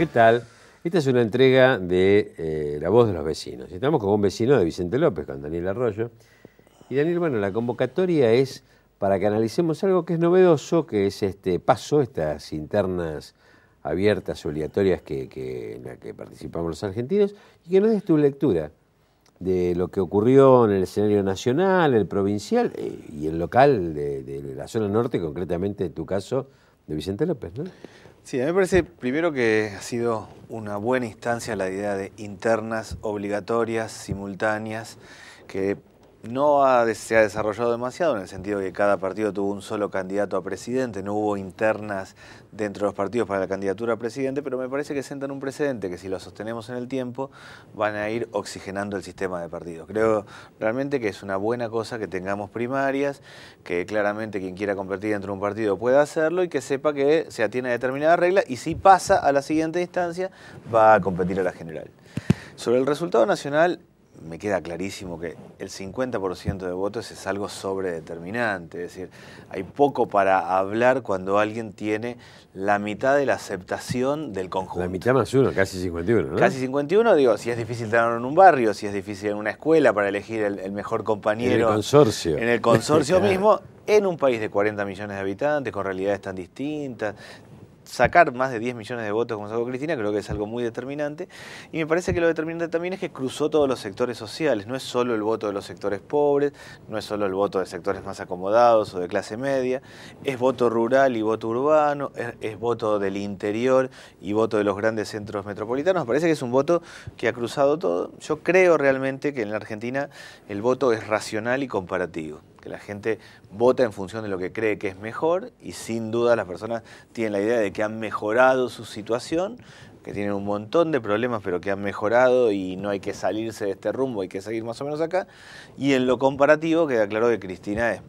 ¿qué tal? Esta es una entrega de eh, La Voz de los Vecinos. Estamos con un vecino de Vicente López, con Daniel Arroyo. Y Daniel, bueno, la convocatoria es para que analicemos algo que es novedoso, que es este paso, estas internas abiertas, obligatorias que, que, en las que participamos los argentinos, y que nos des tu lectura de lo que ocurrió en el escenario nacional, el provincial eh, y el local de, la zona norte, concretamente en tu caso, de Vicente López, ¿no? Sí, a mí me parece primero que ha sido una buena instancia la idea de internas obligatorias, simultáneas, que no se ha desarrollado demasiado en el sentido de que cada partido tuvo un solo candidato a presidente, no hubo internas dentro de los partidos para la candidatura a presidente, pero me parece que sentan un precedente que si lo sostenemos en el tiempo van a ir oxigenando el sistema de partidos. Creo realmente que es una buena cosa que tengamos primarias, que claramente quien quiera competir dentro de un partido pueda hacerlo y que sepa que se atiene a determinada regla y si pasa a la siguiente instancia va a competir a la general. Sobre el resultado nacional, me queda clarísimo que el 50% de votos es algo sobredeterminante, es decir, hay poco para hablar cuando alguien tiene la mitad de la aceptación del conjunto. La mitad más uno, casi 51, ¿no? Casi 51, digo, si es difícil tenerlo en un barrio, si es difícil en una escuela para elegir el, el mejor compañero. En el consorcio. En el consorcio mismo, en un país de 40 millones de habitantes, con realidades tan distintas, sacar más de 10 millones de votos como sacó Cristina, creo que es algo muy determinante. Y me parece que lo determinante también es que cruzó todos los sectores sociales. No es solo el voto de los sectores pobres, no es solo el voto de sectores más acomodados o de clase media, es voto rural y voto urbano, es, voto del interior y voto de los grandes centros metropolitanos. Me parece que es un voto que ha cruzado todo. Yo creo realmente que en la Argentina el voto es racional y comparativo que la gente vota en función de lo que cree que es mejor y sin duda las personas tienen la idea de que han mejorado su situación, que tienen un montón de problemas pero que han mejorado y no hay que salirse de este rumbo, hay que seguir más o menos acá. Y en lo comparativo queda claro que Cristina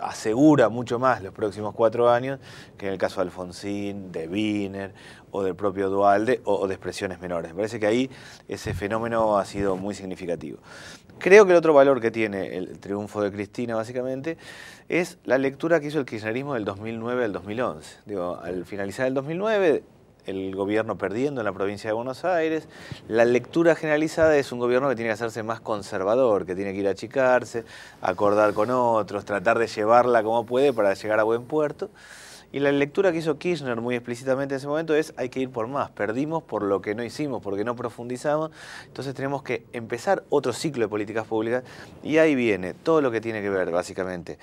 asegura mucho más los próximos cuatro años que en el caso de Alfonsín, de Wiener o del propio Dualde o, o de expresiones menores. Me parece que ahí ese fenómeno ha sido muy significativo. Creo que el otro valor que tiene el triunfo de Cristina, básicamente, es la lectura que hizo el kirchnerismo del 2009 al 2011. Digo, al finalizar el 2009, el gobierno perdiendo en la provincia de Buenos Aires, la lectura generalizada es un gobierno que tiene que hacerse más conservador, que tiene que ir a achicarse, acordar con otros, tratar de llevarla como puede para llegar a buen puerto. Y la lectura que hizo Kirchner muy explícitamente en ese momento es hay que ir por más, perdimos por lo que no hicimos, porque no profundizamos, entonces tenemos que empezar otro ciclo de políticas públicas y ahí viene todo lo que tiene que ver básicamente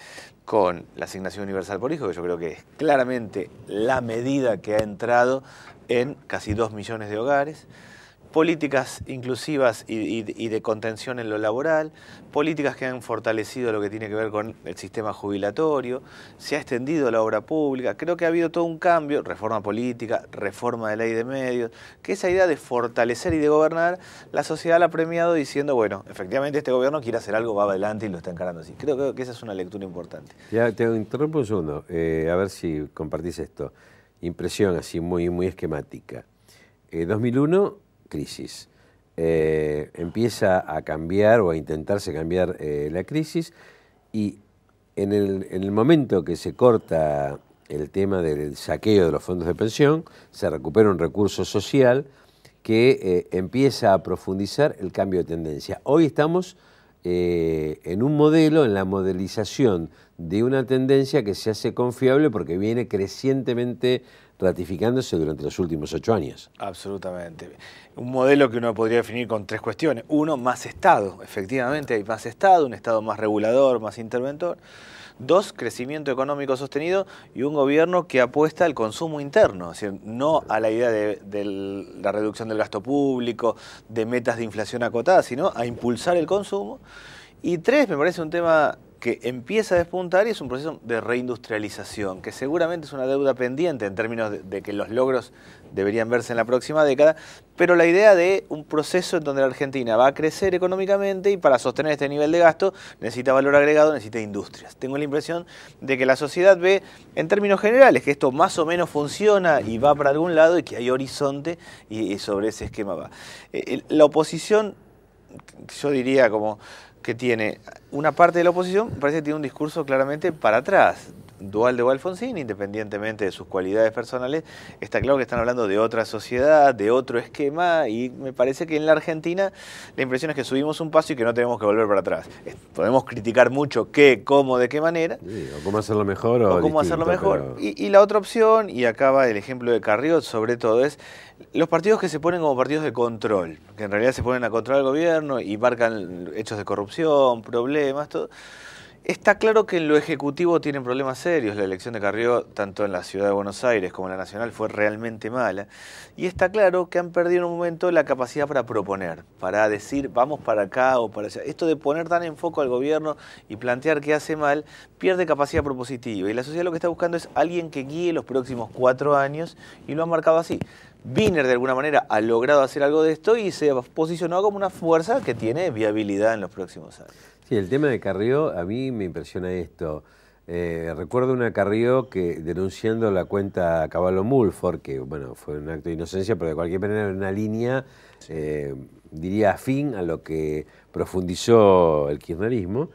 con la asignación universal por hijo, que yo creo que es claramente la medida que ha entrado en casi dos millones de hogares políticas inclusivas y, de contención en lo laboral, políticas que han fortalecido lo que tiene que ver con el sistema jubilatorio, se ha extendido la obra pública, creo que ha habido todo un cambio, reforma política, reforma de ley de medios, que esa idea de fortalecer y de gobernar, la sociedad la ha premiado diciendo, bueno, efectivamente este gobierno quiere hacer algo, va adelante y lo está encarando así. Creo, que esa es una lectura importante. Ya, te interrumpo yo uno, eh, a ver si compartís esto. Impresión así muy, muy esquemática. 2001 eh, crisis. Eh, empieza a cambiar o a intentarse cambiar eh, la crisis y en el, en momento que se corta el tema del saqueo de los fondos de pensión, se recupera un recurso social que eh, empieza a profundizar el cambio de tendencia. Hoy estamos en un modelo, en la modelización de una tendencia que se hace confiable porque viene crecientemente ratificándose durante los últimos ocho años. Absolutamente. Un modelo que uno podría definir con tres cuestiones. Uno, más Estado. Efectivamente, hay más Estado, un Estado más regulador, más interventor. Dos, crecimiento económico sostenido y un gobierno que apuesta al consumo interno, no a la idea de, de, la reducción del gasto público, de metas de inflación acotadas, sino a impulsar el consumo. Y tres, me parece un tema que empieza a despuntar y es un proceso de reindustrialización, que seguramente es una deuda pendiente en términos de, que los logros deberían verse en la próxima década, pero la idea de un proceso en donde la Argentina va a crecer económicamente y para sostener este nivel de gasto necesita valor agregado, necesita industrias. Tengo la impresión de que la sociedad ve en términos generales que esto más o menos funciona y va para algún lado y que hay horizonte y, sobre ese esquema va. Eh, la oposición, yo diría como que tiene una parte de la oposición, parece que tiene un discurso claramente para atrás, Dual de Alfonsín, independientemente de sus cualidades personales, está claro que están hablando de otra sociedad, de otro esquema, y me parece que en la Argentina la impresión es que subimos un paso y que no tenemos que volver para atrás. Podemos criticar mucho qué, cómo, de qué manera. o cómo hacerlo mejor. O, cómo hacerlo mejor. Y, la otra opción, y acaba el ejemplo de Carriot sobre todo, es los partidos que se ponen como partidos de control, que en realidad se ponen a controlar al gobierno y marcan hechos de corrupción, problemas, todo. Está claro que en lo ejecutivo tienen problemas serios. La elección de Carrió, tanto en la ciudad de Buenos Aires como en la nacional, fue realmente mala. Y está claro que han perdido en un momento la capacidad para proponer, para decir vamos para acá o para allá. Esto de poner tan en foco al gobierno y plantear qué hace mal, pierde capacidad propositiva. Y la sociedad lo que está buscando es alguien que guíe los próximos cuatro años y lo ha marcado así. Biner de alguna manera ha logrado hacer algo de esto y se posicionó como una fuerza que tiene viabilidad en los próximos años. Sí, el tema de Carrió, a mí me impresiona esto. Eh, recuerdo una Carrió que denunciando la cuenta Caballo Mulford, que bueno, fue un acto de inocencia, pero de cualquier manera era una línea, eh, diría, afín a lo que profundizó el kirchnerismo,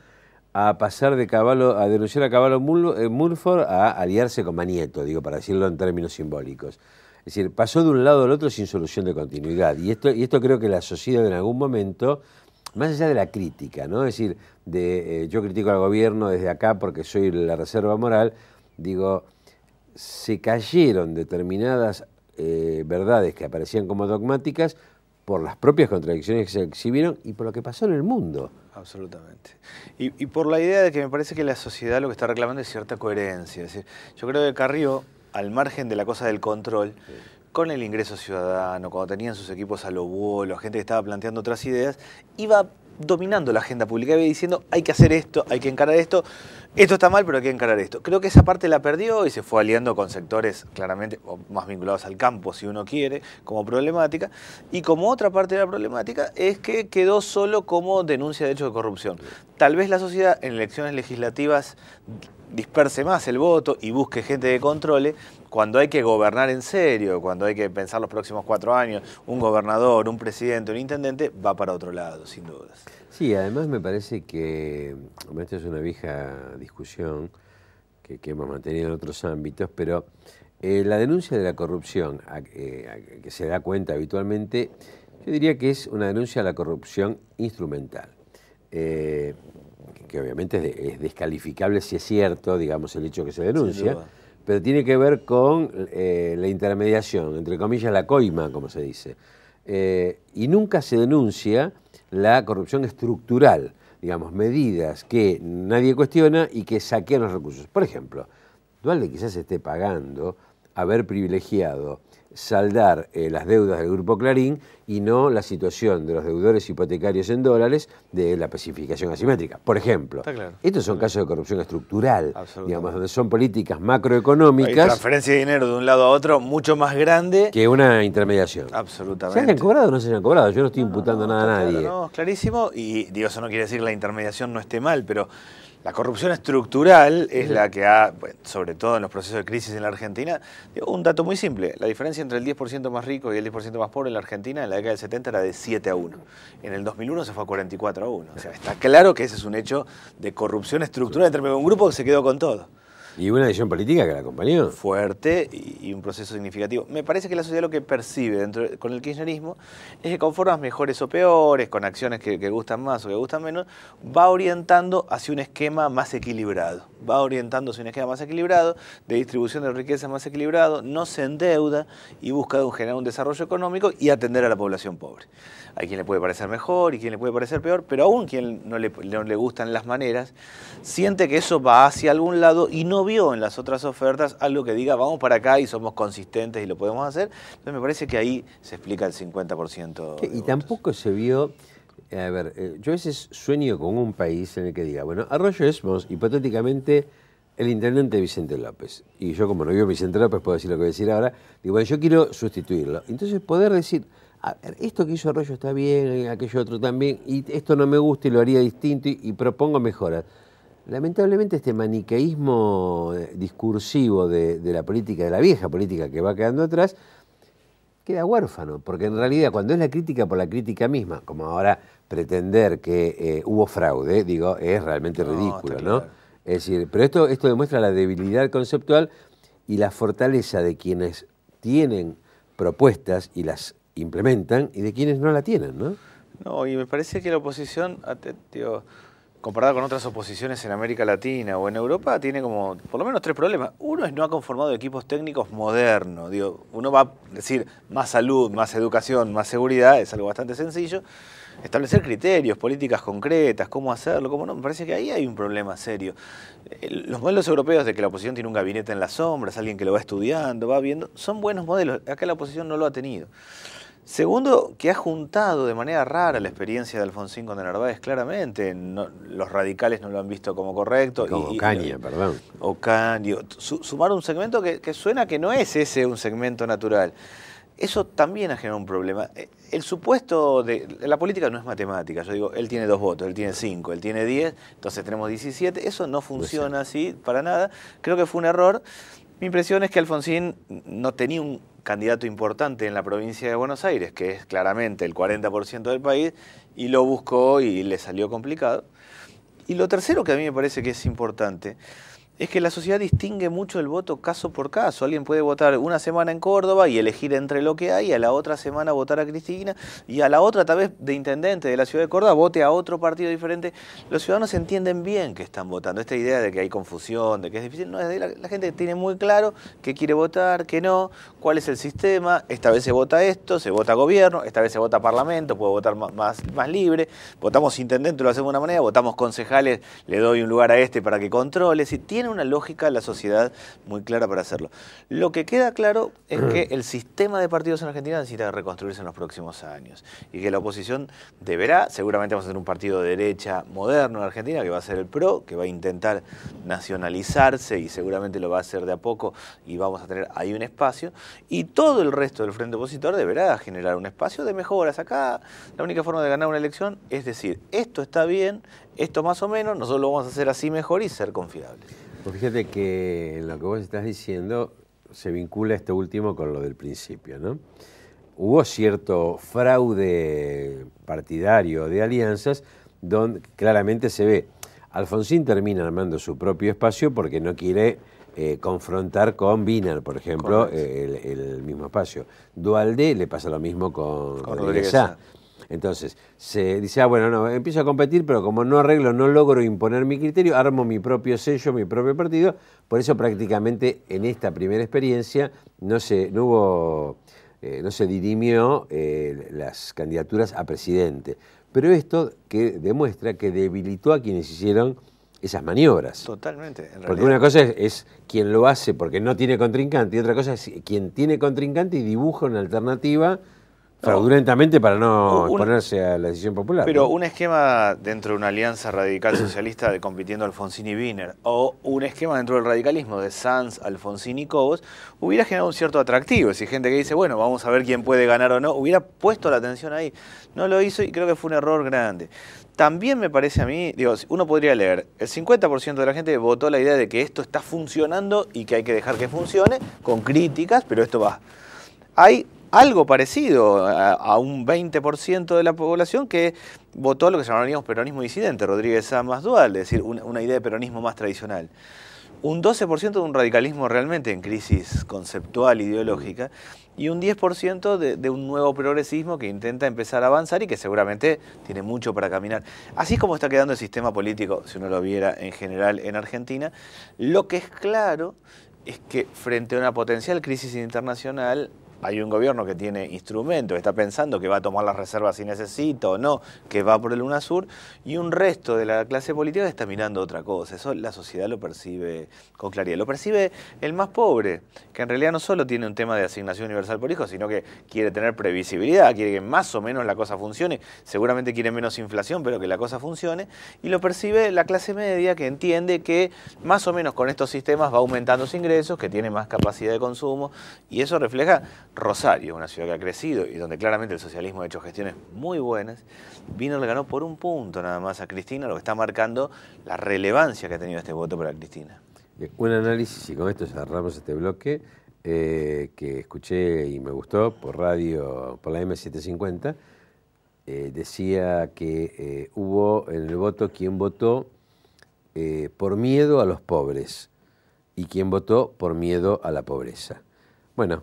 a pasar de Caballo, a denunciar a Caballo eh, Mulford a aliarse con Manieto, digo, para decirlo en términos simbólicos. Es decir, pasó de un lado al otro sin solución de continuidad. Y esto, y esto creo que la sociedad en algún momento más allá de la crítica, ¿no? Es decir, de, eh, yo critico al gobierno desde acá porque soy la reserva moral, digo, se cayeron determinadas eh, verdades que aparecían como dogmáticas por las propias contradicciones que se exhibieron y por lo que pasó en el mundo. Absolutamente. Y, por la idea de que me parece que la sociedad lo que está reclamando es cierta coherencia. yo creo que Carrió, al margen de la cosa del control, con el ingreso ciudadano, cuando tenían sus equipos a lo la gente que estaba planteando otras ideas, iba dominando la agenda pública, iba diciendo hay que hacer esto, hay que encarar esto, esto está mal, pero hay que encarar esto. Creo que esa parte la perdió y se fue aliando con sectores claramente más vinculados al campo, si uno quiere, como problemática. Y como otra parte de la problemática es que quedó solo como denuncia de hecho de corrupción. Tal vez la sociedad en elecciones legislativas disperse más el voto y busque gente de controle, cuando hay que gobernar en serio, cuando hay que pensar los próximos cuatro años, un gobernador, un presidente, un intendente, va para otro lado, sin dudas. Sí, además me parece que, esto es una vieja discusión que, hemos mantenido en otros ámbitos, pero eh, la denuncia de la corrupción, eh, que se da cuenta habitualmente, yo diría que es una denuncia a la corrupción instrumental. Eh, que obviamente es, descalificable si es cierto, digamos, el hecho que se denuncia, pero tiene que ver con eh, la intermediación, entre comillas, la coima, como se dice. Eh, y nunca se denuncia la corrupción estructural, digamos, medidas que nadie cuestiona y que saquean los recursos. Por ejemplo, Dualde quizás esté pagando haber privilegiado saldar eh, las deudas del Grupo Clarín y no la situación de los deudores hipotecarios en dólares de la pacificación asimétrica. Por ejemplo, estos son casos de corrupción estructural, digamos, donde son políticas macroeconómicas. Hay transferencia de dinero de un lado a otro mucho más grande que una intermediación. Absolutamente. ¿Se han cobrado o no se han cobrado? Yo no estoy imputando nada a nadie. clarísimo, y digo, eso no quiere decir que la intermediación no esté mal, pero la corrupción estructural es la que ha, sobre todo en los procesos de crisis en la Argentina, un dato muy simple, la diferencia entre el 10% más rico y el 10% más pobre en la Argentina en la década del 70 era de 7 a 1. En el 2001 se fue a 44 a 1. O sea, está claro que ese es un hecho de corrupción estructural entre un grupo que se quedó con todo. Y una decisión política que la acompañó. Fuerte y, un proceso significativo. Me parece que la sociedad lo que percibe dentro, con el kirchnerismo es que con formas mejores o peores, con acciones que, gustan más o que gustan menos, va orientando hacia un esquema más equilibrado. Va orientando hacia un esquema más equilibrado, de distribución de riqueza más equilibrado, no se endeuda y busca generar un desarrollo económico y atender a la población pobre. Hay quien le puede parecer mejor y quien le puede parecer peor, pero aún quien no le gustan las maneras, siente que eso va hacia algún lado y no vio en las otras ofertas algo que diga, vamos para acá y somos consistentes y lo podemos hacer. Entonces me parece que ahí se explica el 50%. y tampoco se vio, eh, a ver, eh, yo a veces sueño con un país en el que diga, bueno, Arroyo Esmos, hipotéticamente, el intendente Vicente López. Y yo, como no vio Vicente López, puedo decir lo que voy a decir ahora. Digo, bueno, yo quiero sustituirlo. Entonces, poder decir, a ver, esto que hizo Arroyo está bien, eh, aquello otro también, y esto no me gusta y lo haría distinto y propongo mejoras. Lamentablemente este maniqueísmo eh, discursivo de, la política, de la vieja política que va quedando atrás, queda huérfano, porque en realidad cuando es la crítica por la crítica misma, como ahora pretender que eh, hubo fraude, digo, es realmente ridículo, ¿no? Es decir, pero esto, esto demuestra la debilidad conceptual y la fortaleza de quienes tienen propuestas y las implementan y de quienes no la tienen, ¿no? No, y me parece que la oposición, comparada con otras oposiciones en América Latina o en Europa, tiene como por lo menos tres problemas. Uno es no ha conformado equipos técnicos modernos. Digo, uno va a decir más salud, más educación, más seguridad, es algo bastante sencillo. Establecer criterios, políticas concretas, cómo hacerlo, cómo no. Me parece que ahí hay un problema serio. Los modelos europeos de que la oposición tiene un gabinete en las sombras, alguien que lo va estudiando, va viendo, son buenos modelos. Acá la oposición no lo ha tenido. Segundo, que ha juntado de manera rara la experiencia de Alfonsín con de Narváez, claramente. los radicales no lo han visto como correcto. Como y, Ocaña, eh, perdón. Ocaña. sumar un segmento que, suena que no es ese un segmento natural. Eso también ha generado un problema. Eh, el supuesto de. La política no es matemática. Yo digo, él tiene dos votos, él tiene cinco, él tiene diez, entonces tenemos diecisiete. Eso no funciona así para nada. Creo que fue un error. Mi impresión es que Alfonsín no tenía un candidato importante en la provincia de Buenos Aires, que es claramente el 40% del país, y lo buscó y le salió complicado. Y lo tercero que a mí me parece que es importante es que la sociedad distingue mucho el voto caso por caso. Alguien puede votar una semana en Córdoba y elegir entre lo que hay, a la otra semana votar a Cristina y a la otra tal vez de intendente de la ciudad de Córdoba vote a otro partido diferente. Los ciudadanos entienden bien que están votando. Esta idea de que hay confusión, de que es difícil, no, es la, gente tiene muy claro qué quiere votar, qué no, cuál es el sistema. Esta vez se vota esto, se vota gobierno, esta vez se vota parlamento, puedo votar más, más, libre. Votamos intendente, lo hacemos de una manera, votamos concejales, le doy un lugar a este para que controle. Si tiene una lógica la sociedad muy clara para hacerlo. Lo que queda claro es que el sistema de partidos en Argentina necesita reconstruirse en los próximos años y que la oposición deberá, seguramente vamos a tener un partido de derecha moderno en Argentina que va a ser el PRO, que va a intentar nacionalizarse y seguramente lo va a hacer de a poco y vamos a tener ahí un espacio y todo el resto del frente opositor deberá generar un espacio de mejoras. Acá la única forma de ganar una elección es decir, esto está bien, esto más o menos, nosotros lo vamos a hacer así mejor y ser confiables. Pues fíjate que lo que vos estás diciendo se vincula esto último con lo del principio, ¿no? Hubo cierto fraude partidario de alianzas donde claramente se ve. Alfonsín termina armando su propio espacio porque no quiere eh, confrontar con Binar, por ejemplo, eh, el, mismo espacio. Dualde le pasa lo mismo con, con entonces, se dice, ah, bueno, no, empiezo a competir, pero como no arreglo, no logro imponer mi criterio, armo mi propio sello, mi propio partido. Por eso prácticamente en esta primera experiencia no, se, hubo... Eh, no se dirimió eh, las candidaturas a presidente. Pero esto que demuestra que debilitó a quienes hicieron esas maniobras. Totalmente. porque una cosa es, es, quien lo hace porque no tiene contrincante y otra cosa es quien tiene contrincante y dibuja una alternativa Fraudulentamente para no oh, ponerse a la decisión popular. Pero un esquema dentro de una alianza radical socialista de compitiendo Alfonsín y Wiener, o un esquema dentro del radicalismo de Sanz, Alfonsín y Cobos, hubiera generado un cierto atractivo. Si gente que dice, bueno, vamos a ver quién puede ganar o no, hubiera puesto la atención ahí. No lo hizo y creo que fue un error grande. También me parece a mí, digo, uno podría leer, el 50% de la gente votó la idea de que esto está funcionando y que hay que dejar que funcione, con críticas, pero esto va. Hay algo parecido a, un 20% de la población que votó lo que llamaríamos peronismo disidente, Rodríguez A. más dual, es decir, una, idea de peronismo más tradicional. Un 12% de un radicalismo realmente en crisis conceptual, ideológica, y un 10% de, de, un nuevo progresismo que intenta empezar a avanzar y que seguramente tiene mucho para caminar. Así como está quedando el sistema político, si uno lo viera en general en Argentina, lo que es claro es que frente a una potencial crisis internacional hay un gobierno que tiene instrumentos, está pensando que va a tomar las reservas si necesita o no, que va por el UNASUR, y un resto de la clase política está mirando otra cosa. Eso la sociedad lo percibe con claridad. Lo percibe el más pobre, que en realidad no solo tiene un tema de asignación universal por hijo, sino que quiere tener previsibilidad, quiere que más o menos la cosa funcione, seguramente quiere menos inflación, pero que la cosa funcione, y lo percibe la clase media que entiende que más o menos con estos sistemas va aumentando sus ingresos, que tiene más capacidad de consumo, y eso refleja Rosario, una ciudad que ha crecido y donde claramente el socialismo ha hecho gestiones muy buenas, Vino le ganó por un punto nada más a Cristina, lo que está marcando la relevancia que ha tenido este voto para Cristina. un análisis, y con esto cerramos este bloque, eh, que escuché y me gustó por radio, por la M750, eh, decía que eh, hubo en el voto quien votó por miedo a los pobres y quien votó por miedo a la pobreza. Bueno,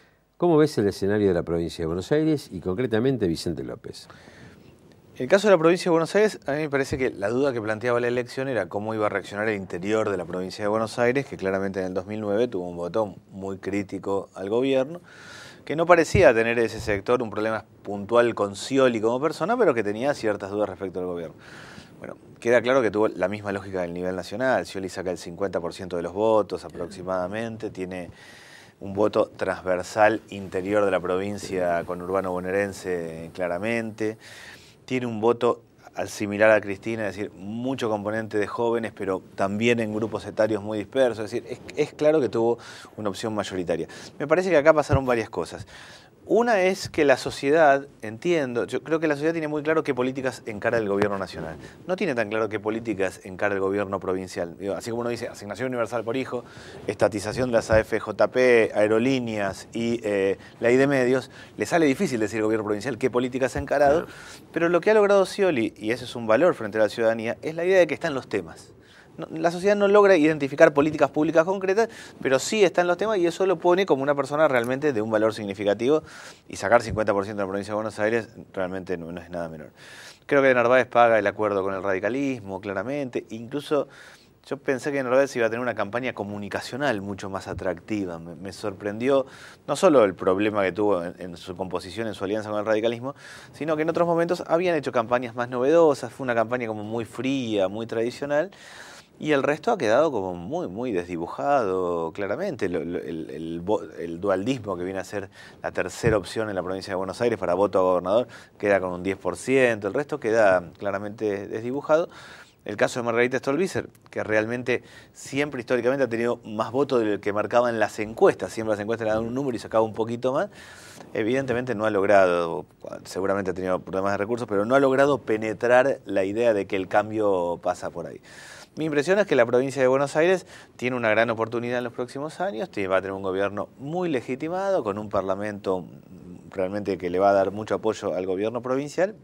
¿Cómo ves el escenario de la provincia de Buenos Aires y concretamente Vicente López? El caso de la provincia de Buenos Aires, a mí me parece que la duda que planteaba la elección era cómo iba a reaccionar el interior de la provincia de Buenos Aires, que claramente en el 2009 tuvo un botón muy crítico al gobierno, que no parecía tener ese sector un problema puntual con Scioli como persona, pero que tenía ciertas dudas respecto al gobierno. Bueno, queda claro que tuvo la misma lógica del nivel nacional. Scioli saca el 50% de los votos aproximadamente, tiene un voto transversal interior de la provincia con Urbano bonaerense claramente. Tiene un voto similar a Cristina, es decir, mucho componente de jóvenes, pero también en grupos etarios muy dispersos. Es decir, es claro que tuvo una opción mayoritaria. Me parece que acá pasaron varias cosas. Una es que la sociedad, entiendo, yo creo que la sociedad tiene muy claro qué políticas encara el gobierno nacional. No tiene tan claro qué políticas encara el gobierno provincial. Así como uno dice, asignación universal por hijo, estatización de las AFJP, aerolíneas y eh, ley de medios, le sale difícil decir al gobierno provincial qué políticas ha encarado, pero lo que ha logrado Scioli, y ese es un valor frente a la ciudadanía, es la idea de que están los temas la sociedad no logra identificar políticas públicas concretas, pero sí están los temas y eso lo pone como una persona realmente de un valor significativo y sacar 50% de la provincia de Buenos Aires realmente no, es nada menor. Creo que Narváez paga el acuerdo con el radicalismo, claramente, incluso... Yo pensé que Narváez iba a tener una campaña comunicacional mucho más atractiva. Me, sorprendió no solo el problema que tuvo en, su composición, en su alianza con el radicalismo, sino que en otros momentos habían hecho campañas más novedosas. Fue una campaña como muy fría, muy tradicional. Y el resto ha quedado como muy, muy desdibujado, claramente. El, dualdismo que viene a ser la tercera opción en la provincia de Buenos Aires para voto a gobernador queda con un 10%, el resto queda claramente desdibujado. El caso de Margarita Stolbizer, que realmente siempre históricamente ha tenido más votos del que marcaban las encuestas, siempre las encuestas le dan un número y sacaba un poquito más, evidentemente no ha logrado, seguramente ha tenido problemas de recursos, pero no ha logrado penetrar la idea de que el cambio pasa por ahí. Mi impresión es que la provincia de Buenos Aires tiene una gran oportunidad en los próximos años, va a tener un gobierno muy legitimado, con un parlamento realmente que le va a dar mucho apoyo al gobierno provincial,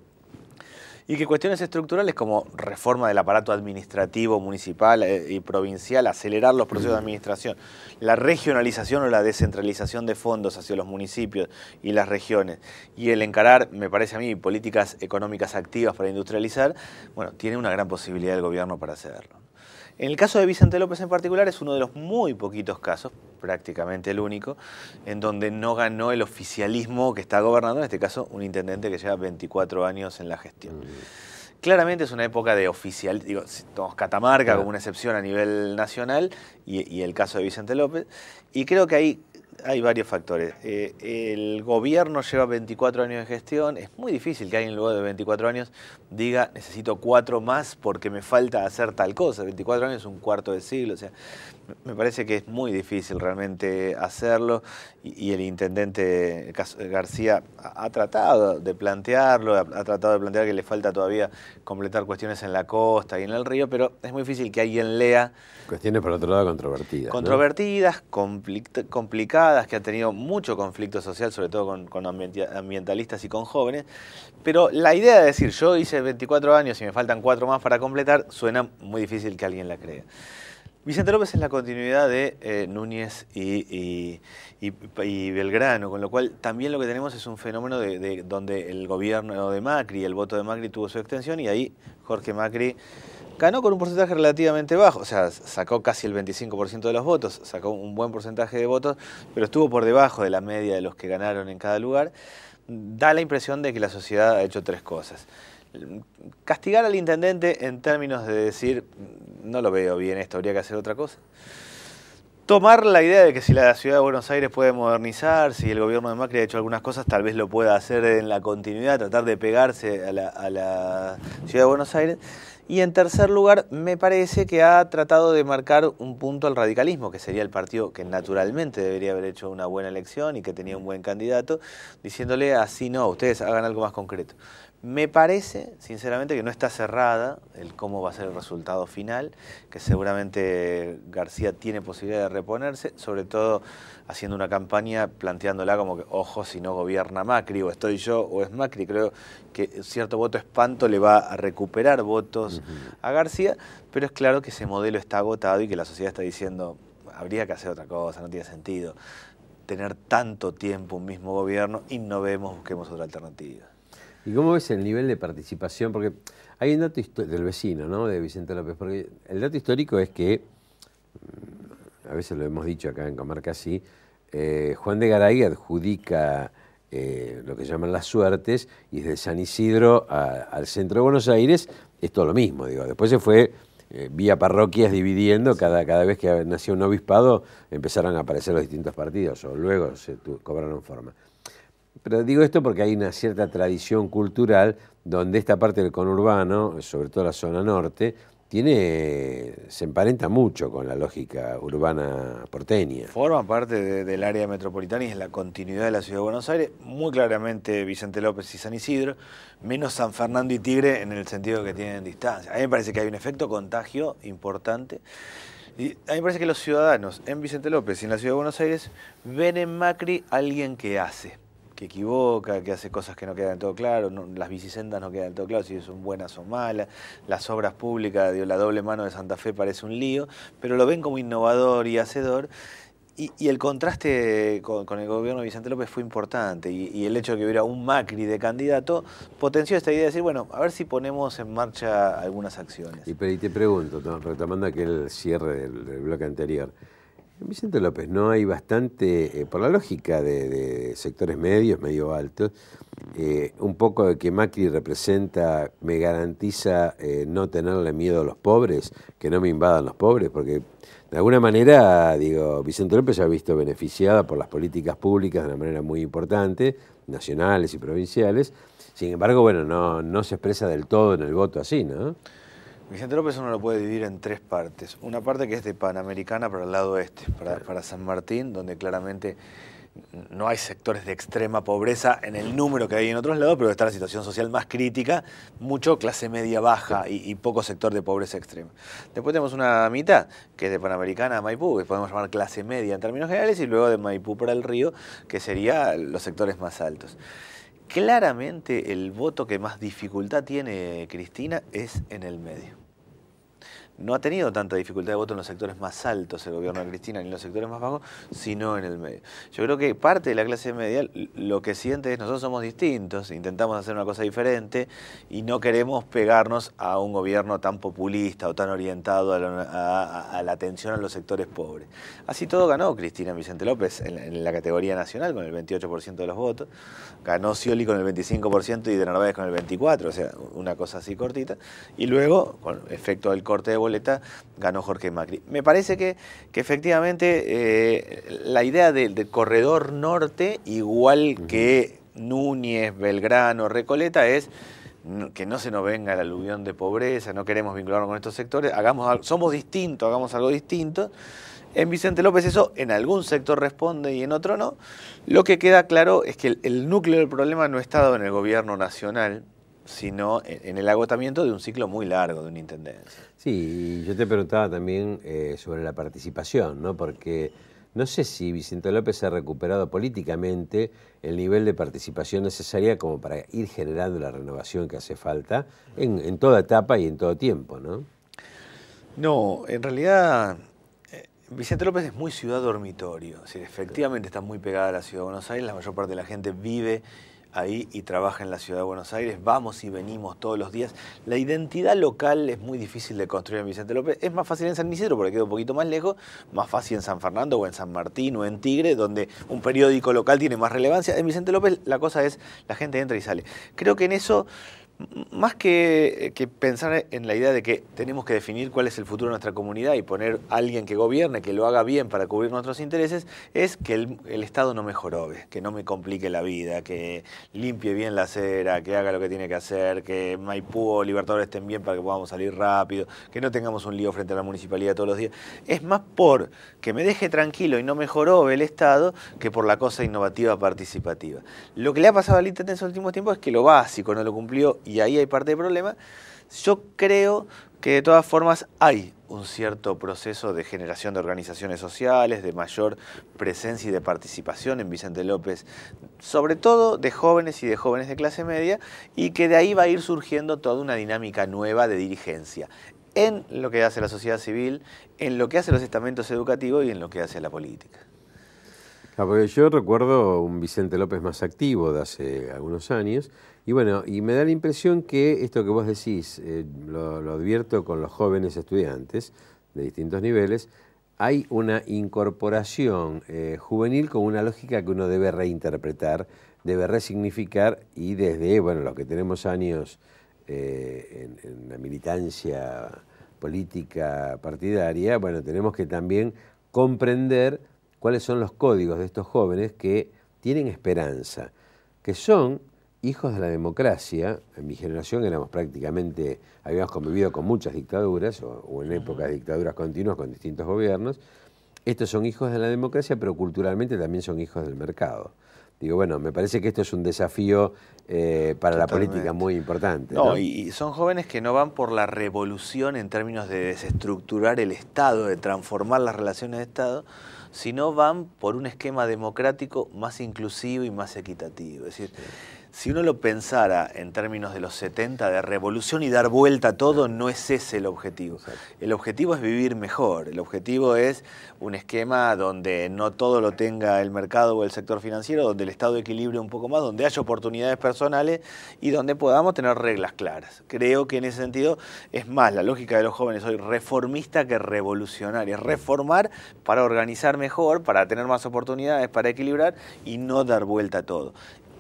y que cuestiones estructurales como reforma del aparato administrativo municipal eh, y provincial, acelerar los procesos de mm. administración, la regionalización o la descentralización de fondos hacia los municipios y las regiones, y el encarar, me parece a mí, políticas económicas activas para industrializar, bueno, tiene una gran posibilidad el gobierno para hacerlo. En el caso de Vicente López en particular es uno de los muy poquitos casos, prácticamente el único, en donde no ganó el oficialismo que está gobernando, en este caso un intendente que lleva 24 años en la gestión. Mm. Claramente es una época de oficial, digo, Catamarca como una excepción a nivel nacional y, y el caso de Vicente López, y creo que ahí hay varios factores. Eh, el gobierno lleva 24 años de gestión, es muy difícil que alguien luego de 24 años diga necesito cuatro más porque me falta hacer tal cosa. 24 años es un cuarto de siglo, o sea, me parece que es muy difícil realmente hacerlo y, el intendente García ha, tratado de plantearlo, ha, tratado de plantear que le falta todavía completar cuestiones en la costa y en el río, pero es muy difícil que alguien lea. Cuestiones por otro lado controvertidas. Controvertidas, complicadas, que ha tenido mucho conflicto social, sobre todo con, con ambientalistas y con jóvenes, pero la idea de decir yo hice 24 años y me faltan 4 más para completar suena muy difícil que alguien la crea. Vicente López es la continuidad de eh, Núñez y, Belgrano, con lo cual también lo que tenemos es un fenómeno de, donde el gobierno de Macri, el voto de Macri tuvo su extensión y ahí Jorge Macri ganó con un porcentaje relativamente bajo, o sea, sacó casi el 25% de los votos, sacó un buen porcentaje de votos, pero estuvo por debajo de la media de los que ganaron en cada lugar. Da la impresión de que la sociedad ha hecho tres cosas castigar al intendente en términos de decir, no lo veo bien esto, habría que hacer otra cosa. Tomar la idea de que si la ciudad de Buenos Aires puede modernizar, si el gobierno de Macri ha hecho algunas cosas, tal vez lo pueda hacer en la continuidad, tratar de pegarse a la, ciudad de Buenos Aires. Y en tercer lugar, me parece que ha tratado de marcar un punto al radicalismo, que sería el partido que naturalmente debería haber hecho una buena elección y que tenía un buen candidato, diciéndole así no, ustedes hagan algo más concreto. Me parece, sinceramente, que no está cerrada el cómo va a ser el resultado final, que seguramente García tiene posibilidad de reponerse, sobre todo haciendo una campaña planteándola como que, ojo, si no gobierna Macri, o estoy yo, o es Macri. Creo que cierto voto espanto le va a recuperar votos a García, pero es claro que ese modelo está agotado y que la sociedad está diciendo, habría que hacer otra cosa, no tiene sentido tener tanto tiempo un mismo gobierno, y no vemos, busquemos otra alternativa. ¿Y cómo ves el nivel de participación? Porque hay un dato del vecino, ¿no? De Vicente López. Porque el dato histórico es que, mm, a veces lo hemos dicho acá en Comarca sí. Eh, Juan de Garay adjudica eh, lo que llaman las suertes y desde San Isidro al centro de Buenos Aires es todo lo mismo, digo. Después se fue eh, vía parroquias dividiendo, cada, cada vez que nacía un obispado empezaron a aparecer los distintos partidos o luego se cobraron forma. Pero digo esto porque hay una cierta tradición cultural donde esta parte del conurbano, sobre todo la zona norte, tiene, se emparenta mucho con la lógica urbana porteña. Forma parte del área metropolitana y es la continuidad de la ciudad de Buenos Aires, muy claramente Vicente López y San Isidro, menos San Fernando y Tigre en el sentido que tienen distancia. A mí me parece que hay un efecto contagio importante. Y a mí me parece que los ciudadanos en Vicente López y en la ciudad de Buenos Aires ven en Macri alguien que hace que equivoca, que hace cosas que no quedan todo claro, las bicisendas no quedan todo claro si son buenas o malas, las obras públicas, la doble mano de Santa Fe parece un lío, pero lo ven como innovador y hacedor. Y, el contraste con, el gobierno de Vicente López fue importante y, el hecho de que hubiera un Macri de candidato potenció esta idea de decir, bueno, a ver si ponemos en marcha algunas acciones. Y, te pregunto, retomando aquel cierre del bloque anterior, Vicente López, ¿no? Hay bastante, eh, por la lógica de, sectores medios, medio altos, eh, un poco de que Macri representa, me garantiza eh, no tenerle miedo a los pobres, que no me invadan los pobres, porque de alguna manera, digo, Vicente López se ha visto beneficiada por las políticas públicas de una manera muy importante, nacionales y provinciales. Sin embargo, bueno, no, no se expresa del todo en el voto así, ¿no? Vicente López uno lo puede dividir en tres partes. Una parte que es de Panamericana para el lado este, para, San Martín, donde claramente no hay sectores de extrema pobreza en el número que hay en otros lados, pero está la situación social más crítica, mucho clase media baja y, y poco sector de pobreza extrema. Después tenemos una mitad, que es de Panamericana a Maipú, que podemos llamar clase media en términos generales, y luego de Maipú para el río, que serían los sectores más altos. Claramente el voto que más dificultad tiene Cristina es en el medio no ha tenido tanta dificultad de voto en los sectores más altos el gobierno de Cristina ni en los sectores más bajos, sino en el medio. Yo creo que parte de la clase media lo que siente es nosotros somos distintos, intentamos hacer una cosa diferente y no queremos pegarnos a un gobierno tan populista o tan orientado a la, atención a los sectores pobres. Así todo ganó Cristina Vicente López en, la categoría nacional con el 28% de los votos, ganó Scioli con el 25% y de Narváez con el 24%, o sea, una cosa así cortita, y luego, con efecto del corte de ganó Jorge Macri. Me parece que, efectivamente eh, la idea del corredor norte, igual que Núñez, Belgrano, Recoleta, es que no se nos venga la aluvión de pobreza, no queremos vincularnos con estos sectores, hagamos somos distintos, hagamos algo distinto. En Vicente López eso en algún sector responde y en otro no. Lo que queda claro es que el, el núcleo del problema no está dado en el gobierno nacional, sino en el agotamiento de un ciclo muy largo de una intendencia. Sí, y yo te preguntaba también eh, sobre la participación, ¿no? Porque no sé si Vicente López ha recuperado políticamente el nivel de participación necesaria como para ir generando la renovación que hace falta en, toda etapa y en todo tiempo, ¿no? No, en realidad eh, Vicente López es muy ciudad dormitorio, efectivamente está muy pegada a la ciudad de Buenos Aires, la mayor parte de la gente vive ahí y trabaja en la ciudad de Buenos Aires, vamos y venimos todos los días. La identidad local es muy difícil de construir en Vicente López. Es más fácil en San Isidro, porque queda un poquito más lejos, más fácil en San Fernando o en San Martín o en Tigre, donde un periódico local tiene más relevancia. En Vicente López la cosa es, la gente entra y sale. Creo que en eso más eh, que, pensar en la idea de que tenemos que definir cuál es el futuro de nuestra comunidad y poner a alguien que gobierne, que lo haga bien para cubrir nuestros intereses, es que el, Estado no me jorobe, que no me complique la vida, que limpie bien la acera, que haga lo que tiene que hacer, que Maipú o Libertadores estén bien para que podamos salir rápido, que no tengamos un lío frente a la municipalidad todos los días. Es más por que me deje tranquilo y no mejoró jorobe el Estado que por la cosa innovativa participativa. Lo que le ha pasado al Intendente en los últimos tiempos es que lo básico no lo cumplió y ahí hay parte del problema. Yo creo que de todas formas hay un cierto proceso de generación de organizaciones sociales, de mayor presencia y de participación en Vicente López, sobre todo de jóvenes y de jóvenes de clase media, y que de ahí va a ir surgiendo toda una dinámica nueva de dirigencia en lo que hace la sociedad civil, en lo que hace los estamentos educativos y en lo que hace la política. Ah, yo recuerdo un Vicente López más activo de hace algunos años, y bueno, y me da la impresión que esto que vos decís, eh, lo, advierto con los jóvenes estudiantes de distintos niveles, hay una incorporación eh, juvenil con una lógica que uno debe reinterpretar, debe resignificar y desde, bueno, los que tenemos años eh, en, en la militancia política partidaria, bueno, tenemos que también comprender cuáles son los códigos de estos jóvenes que tienen esperanza, que son hijos de la democracia, en mi generación éramos prácticamente, habíamos convivido con muchas dictaduras, o, en épocas de dictaduras continuas con distintos gobiernos, estos son hijos de la democracia, pero culturalmente también son hijos del mercado. Digo, bueno, me parece que esto es un desafío eh, para la política muy importante. No, y son jóvenes que no van por la revolución en términos de desestructurar el Estado, de transformar las relaciones de Estado, sino van por un esquema democrático más inclusivo y más equitativo. Es decir, si uno lo pensara en términos de los 70, de revolución y dar vuelta a todo, no es ese el objetivo. El objetivo es vivir mejor, el objetivo es un esquema donde no todo lo tenga el mercado o el sector financiero, donde el Estado equilibre un poco más, donde haya oportunidades personales y donde podamos tener reglas claras. Creo que en ese sentido es más la lógica de los jóvenes hoy reformista que revolucionaria, reformar para organizar mejor, para tener más oportunidades, para equilibrar y no dar vuelta a todo.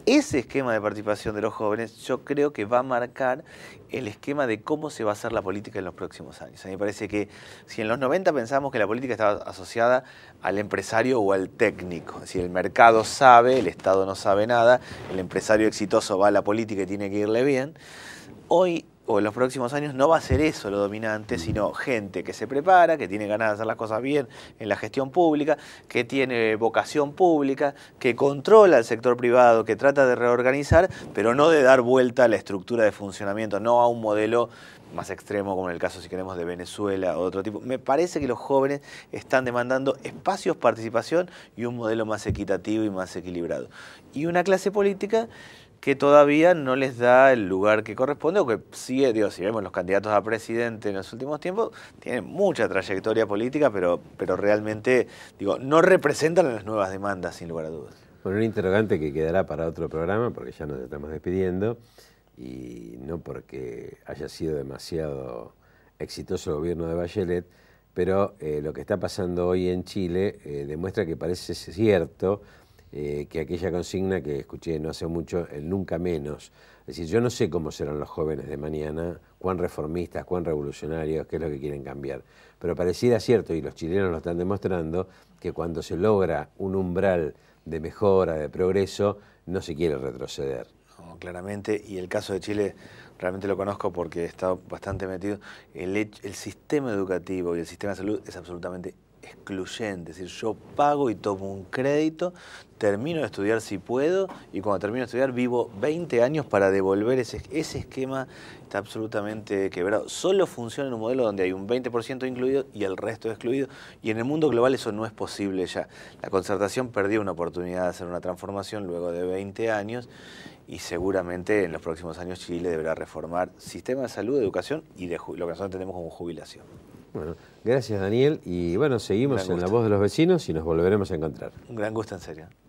Ese esquema de participación de los jóvenes yo creo que va a marcar el esquema de cómo se va a hacer la política en los próximos años. A mí me parece que si en los 90 pensamos que la política estaba asociada al empresario o al técnico, si el mercado sabe, el Estado no sabe nada, el empresario exitoso va a la política y tiene que irle bien, hoy o en los próximos años no va a ser eso lo dominante, mm. sino gente que se prepara, que tiene ganas de hacer las cosas bien en la gestión pública, que tiene vocación pública, que controla el sector privado, que trata de reorganizar, pero no de dar vuelta a la estructura de funcionamiento, no a un modelo más extremo, como en el caso, si queremos, de Venezuela o otro tipo. Me parece que los jóvenes están demandando espacios, participación y un modelo más equitativo y más equilibrado. Y una clase política que todavía no les da el lugar que corresponde, o que sigue, digo, si vemos los candidatos a presidente en los últimos tiempos, tienen mucha trayectoria política, pero, pero realmente, digo, no representan las nuevas demandas, sin lugar a dudas. Bueno, un interrogante que quedará para otro programa, porque ya nos estamos despidiendo, y no porque haya sido demasiado exitoso el gobierno de Bachelet, pero eh, lo que está pasando hoy en Chile eh, demuestra que parece cierto eh, que aquella consigna que escuché no hace mucho, el nunca menos. Es decir, yo no sé cómo serán los jóvenes de mañana, cuán reformistas, cuán revolucionarios, qué es lo que quieren cambiar. Pero pareciera cierto, y los chilenos lo están demostrando, que cuando se logra un umbral de mejora, de progreso, no se quiere retroceder. claramente, y el caso de Chile realmente lo conozco porque he estado bastante metido. El, el sistema educativo y el sistema de salud es absolutamente excluyente, es decir, yo pago y tomo un crédito, termino de estudiar si puedo y cuando termino de estudiar vivo 20 años para devolver ese, esquema está absolutamente quebrado. Solo funciona en un modelo donde hay un 20% incluido y el resto excluido y en el mundo global eso no es posible ya. La concertación perdió una oportunidad de hacer una transformación luego de 20 años y seguramente en los próximos años Chile deberá reformar sistema de salud, educación y de lo que nosotros entendemos como jubilación. Bueno. Gracias, Daniel. Y bueno, seguimos en La Voz de los Vecinos y nos volveremos a encontrar. Un gran gusto, en serio.